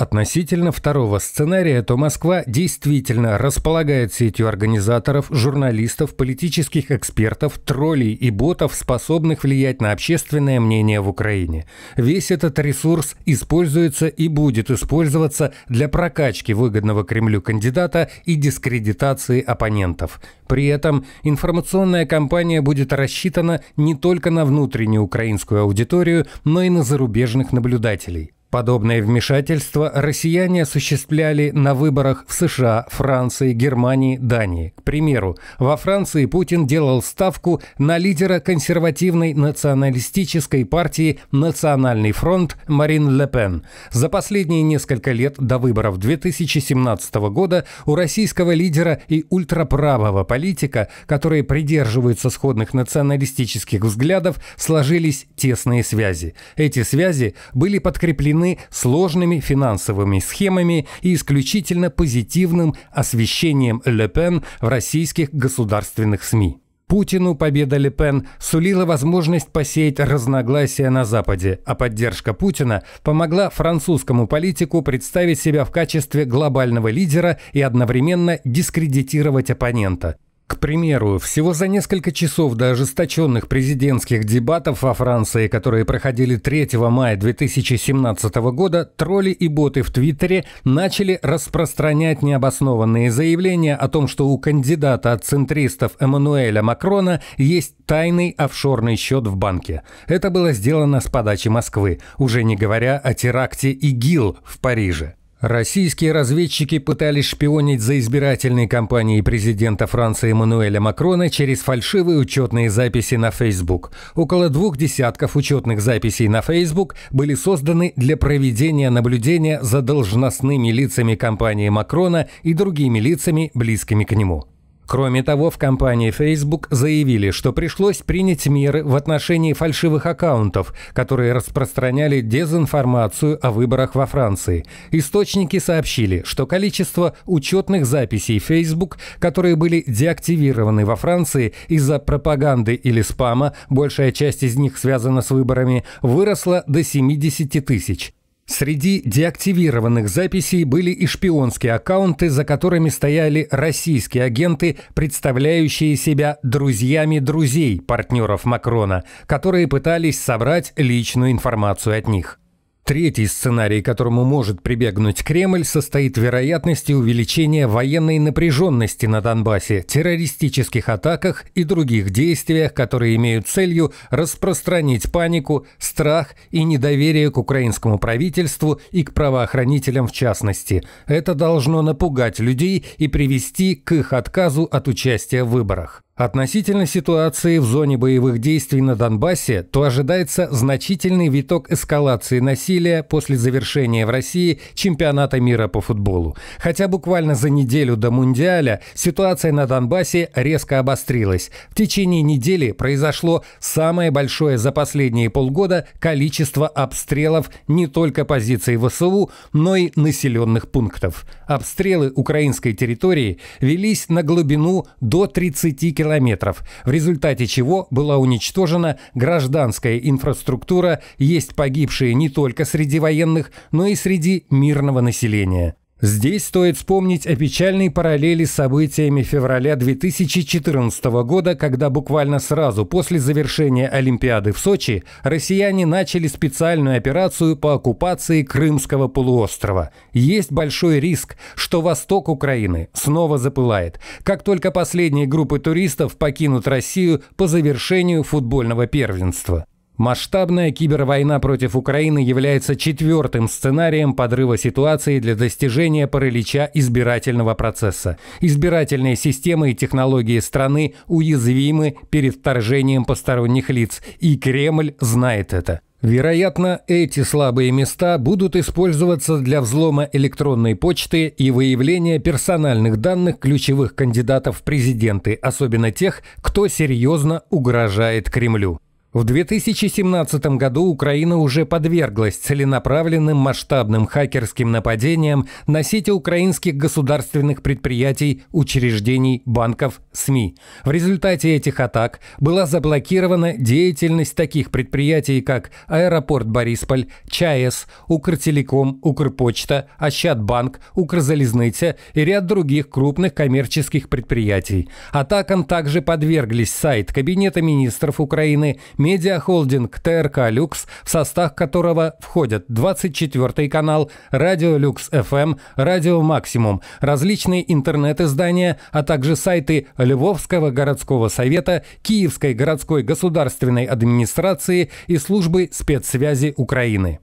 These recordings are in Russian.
Относительно второго сценария, то Москва действительно располагает сетью организаторов, журналистов, политических экспертов, троллей и ботов, способных влиять на общественное мнение в Украине. Весь этот ресурс используется и будет использоваться для прокачки выгодного Кремлю кандидата и дискредитации оппонентов. При этом информационная кампания будет рассчитана не только на внутреннюю украинскую аудиторию, но и на зарубежных наблюдателей. Подобное вмешательство россияне осуществляли на выборах в США, Франции, Германии, Дании. К примеру, во Франции Путин делал ставку на лидера консервативной националистической партии «Национальный фронт» Марин Ле Пен. За последние несколько лет до выборов 2017 года у российского лидера и ультраправого политика, которые придерживаются сходных националистических взглядов, сложились тесные связи. Эти связи были подкреплены укреплены сложными финансовыми схемами и исключительно позитивным освещением Ле Пен в российских государственных СМИ. Путину победа Ле Пен сулила возможность посеять разногласия на Западе, а поддержка Путина помогла французскому политику представить себя в качестве глобального лидера и одновременно дискредитировать оппонента – к примеру, всего за несколько часов до ожесточенных президентских дебатов во Франции, которые проходили 3 мая 2017 года, тролли и боты в Твиттере начали распространять необоснованные заявления о том, что у кандидата от центристов Эммануэля Макрона есть тайный офшорный счет в банке. Это было сделано с подачи Москвы, уже не говоря о теракте ИГИЛ в Париже. Российские разведчики пытались шпионить за избирательной кампанией президента Франции Эммануэля Макрона через фальшивые учетные записи на Facebook. Около двух десятков учетных записей на Facebook были созданы для проведения наблюдения за должностными лицами кампании Макрона и другими лицами, близкими к нему. Кроме того, в компании Facebook заявили, что пришлось принять меры в отношении фальшивых аккаунтов, которые распространяли дезинформацию о выборах во Франции. Источники сообщили, что количество учетных записей Facebook, которые были деактивированы во Франции из-за пропаганды или спама, большая часть из них связана с выборами, выросло до 70 тысяч. Среди деактивированных записей были и шпионские аккаунты, за которыми стояли российские агенты, представляющие себя друзьями друзей партнеров Макрона, которые пытались собрать личную информацию от них. Третий сценарий, к которому может прибегнуть Кремль, состоит в вероятности увеличения военной напряженности на Донбассе, террористических атаках и других действиях, которые имеют целью распространить панику, страх и недоверие к украинскому правительству и к правоохранителям в частности. Это должно напугать людей и привести к их отказу от участия в выборах. Относительно ситуации в зоне боевых действий на Донбассе, то ожидается значительный виток эскалации насилия после завершения в России чемпионата мира по футболу. Хотя буквально за неделю до Мундиаля ситуация на Донбассе резко обострилась. В течение недели произошло самое большое за последние полгода количество обстрелов не только позиций ВСУ, но и населенных пунктов. Обстрелы украинской территории велись на глубину до 30 километров километров, в результате чего была уничтожена гражданская инфраструктура, есть погибшие не только среди военных, но и среди мирного населения. Здесь стоит вспомнить о печальной параллели с событиями февраля 2014 года, когда буквально сразу после завершения Олимпиады в Сочи россияне начали специальную операцию по оккупации Крымского полуострова. Есть большой риск, что восток Украины снова запылает, как только последние группы туристов покинут Россию по завершению футбольного первенства. Масштабная кибервойна против Украины является четвертым сценарием подрыва ситуации для достижения паралича избирательного процесса. Избирательные системы и технологии страны уязвимы перед вторжением посторонних лиц, и Кремль знает это. Вероятно, эти слабые места будут использоваться для взлома электронной почты и выявления персональных данных ключевых кандидатов в президенты, особенно тех, кто серьезно угрожает Кремлю. В 2017 году Украина уже подверглась целенаправленным масштабным хакерским нападениям на сети украинских государственных предприятий, учреждений, банков, СМИ. В результате этих атак была заблокирована деятельность таких предприятий, как Аэропорт Борисполь, ЧАЭС, Укртелеком, Укрпочта, Ощадбанк, Укрзалезныця и ряд других крупных коммерческих предприятий. Атакам также подверглись сайт Кабинета министров Украины, медиахолдинг ТРК «Люкс», в состав которого входят 24 канал, радио «Люкс ФМ», эм», радио «Максимум», различные интернет-издания, а также сайты Львовского городского совета, Киевской городской государственной администрации и службы спецсвязи Украины.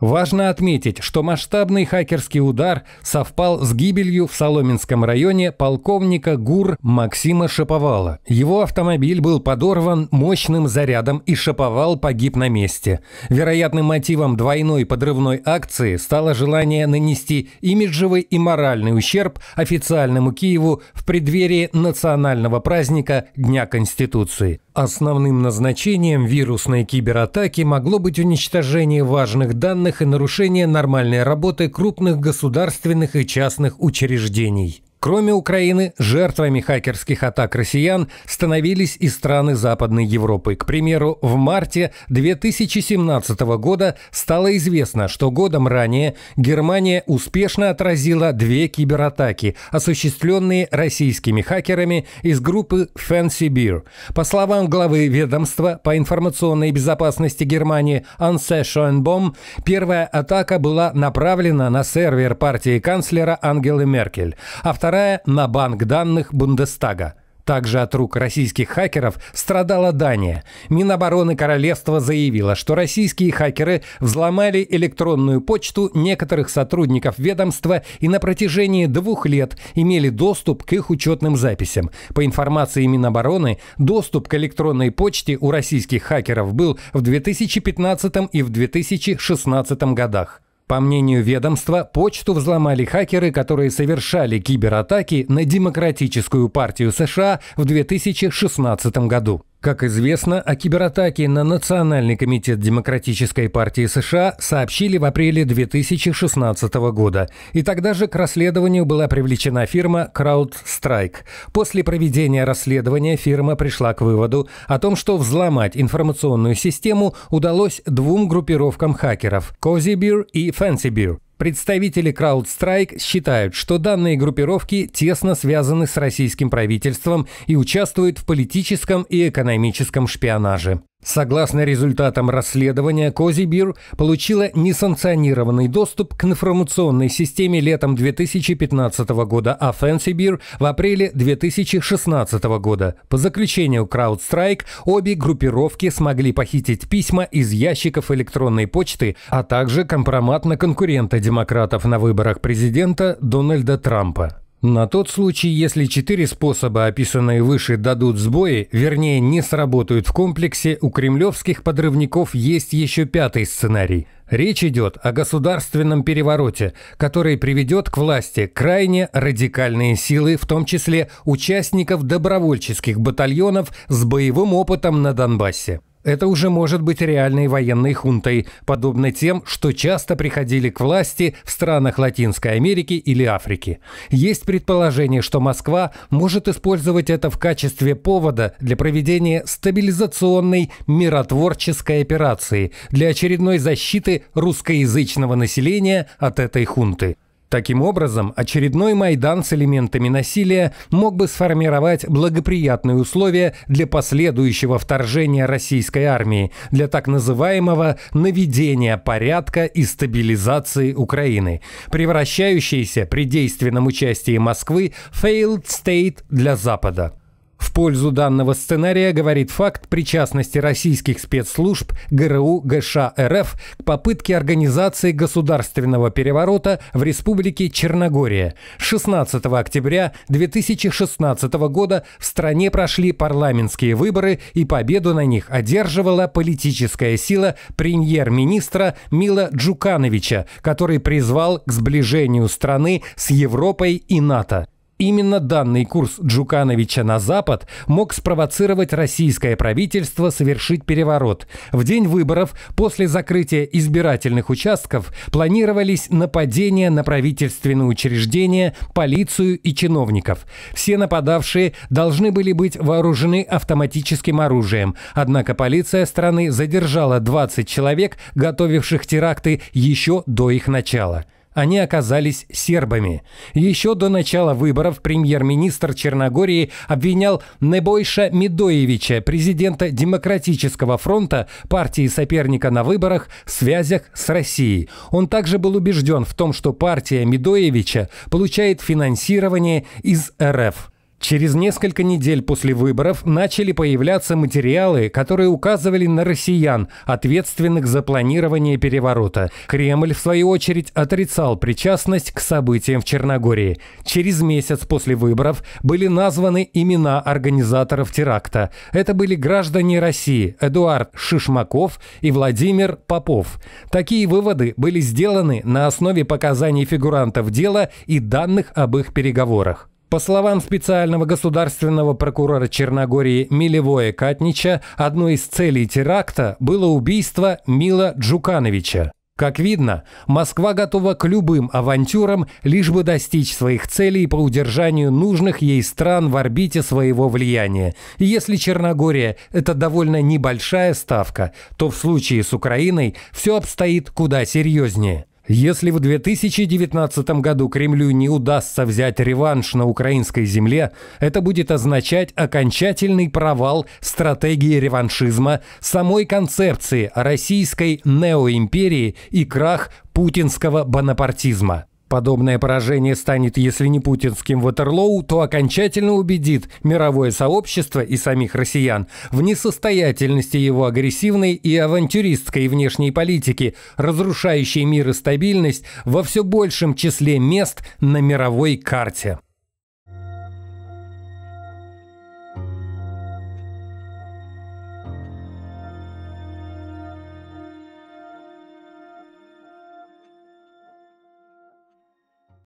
Важно отметить, что масштабный хакерский удар совпал с гибелью в Соломенском районе полковника ГУР Максима Шаповала. Его автомобиль был подорван мощным зарядом и Шаповал погиб на месте. Вероятным мотивом двойной подрывной акции стало желание нанести имиджевый и моральный ущерб официальному Киеву в преддверии национального праздника Дня Конституции. Основным назначением вирусной кибератаки могло быть уничтожение важных данных и нарушение нормальной работы крупных государственных и частных учреждений. Кроме Украины, жертвами хакерских атак россиян становились и страны Западной Европы. К примеру, в марте 2017 года стало известно, что годом ранее Германия успешно отразила две кибератаки, осуществленные российскими хакерами из группы Fancy Beer. По словам главы ведомства по информационной безопасности Германии Ансе Шоенбом, первая атака была направлена на сервер партии канцлера Ангелы Меркель, а вторая вторая на банк данных Бундестага. Также от рук российских хакеров страдала Дания. Минобороны королевства заявила, что российские хакеры взломали электронную почту некоторых сотрудников ведомства и на протяжении двух лет имели доступ к их учетным записям. По информации Минобороны, доступ к электронной почте у российских хакеров был в 2015 и в 2016 годах. По мнению ведомства, почту взломали хакеры, которые совершали кибератаки на Демократическую партию США в 2016 году. Как известно, о кибератаке на Национальный комитет Демократической партии США сообщили в апреле 2016 года, и тогда же к расследованию была привлечена фирма CrowdStrike. После проведения расследования фирма пришла к выводу о том, что взломать информационную систему удалось двум группировкам хакеров – Cozy Beer и Fancy Beer. Представители CrowdStrike считают, что данные группировки тесно связаны с российским правительством и участвуют в политическом и экономическом шпионаже. Согласно результатам расследования, Козибир получила несанкционированный доступ к информационной системе летом 2015 года, а Фэнсибир в апреле 2016 года. По заключению CrowdStrike, обе группировки смогли похитить письма из ящиков электронной почты, а также компромат на конкурента демократов на выборах президента Дональда Трампа. На тот случай, если четыре способа, описанные выше, дадут сбои, вернее не сработают в комплексе, у кремлевских подрывников есть еще пятый сценарий. Речь идет о государственном перевороте, который приведет к власти крайне радикальные силы, в том числе участников добровольческих батальонов с боевым опытом на Донбассе это уже может быть реальной военной хунтой, подобной тем, что часто приходили к власти в странах Латинской Америки или Африки. Есть предположение, что Москва может использовать это в качестве повода для проведения стабилизационной миротворческой операции для очередной защиты русскоязычного населения от этой хунты. Таким образом, очередной Майдан с элементами насилия мог бы сформировать благоприятные условия для последующего вторжения российской армии, для так называемого наведения порядка и стабилизации Украины, превращающейся при действенном участии Москвы failed state для Запада пользу данного сценария говорит факт причастности российских спецслужб ГРУ ГШ РФ к попытке организации государственного переворота в Республике Черногория. 16 октября 2016 года в стране прошли парламентские выборы и победу на них одерживала политическая сила премьер-министра Мила Джукановича, который призвал к сближению страны с Европой и НАТО. Именно данный курс Джукановича на Запад мог спровоцировать российское правительство совершить переворот. В день выборов после закрытия избирательных участков планировались нападения на правительственные учреждения, полицию и чиновников. Все нападавшие должны были быть вооружены автоматическим оружием. Однако полиция страны задержала 20 человек, готовивших теракты еще до их начала они оказались сербами. Еще до начала выборов премьер-министр Черногории обвинял Небойша Медоевича, президента Демократического фронта, партии соперника на выборах, в связях с Россией. Он также был убежден в том, что партия Медоевича получает финансирование из РФ. Через несколько недель после выборов начали появляться материалы, которые указывали на россиян, ответственных за планирование переворота. Кремль, в свою очередь, отрицал причастность к событиям в Черногории. Через месяц после выборов были названы имена организаторов теракта. Это были граждане России Эдуард Шишмаков и Владимир Попов. Такие выводы были сделаны на основе показаний фигурантов дела и данных об их переговорах. По словам специального государственного прокурора Черногории Милевое Катнича, одной из целей теракта было убийство Мила Джукановича. Как видно, Москва готова к любым авантюрам, лишь бы достичь своих целей по удержанию нужных ей стран в орбите своего влияния. И если Черногория – это довольно небольшая ставка, то в случае с Украиной все обстоит куда серьезнее. Если в 2019 году Кремлю не удастся взять реванш на украинской земле, это будет означать окончательный провал стратегии реваншизма, самой концепции российской неоимперии и крах путинского бонапартизма. Подобное поражение станет, если не путинским Ватерлоу, то окончательно убедит мировое сообщество и самих россиян в несостоятельности его агрессивной и авантюристской внешней политики, разрушающей мир и стабильность во все большем числе мест на мировой карте.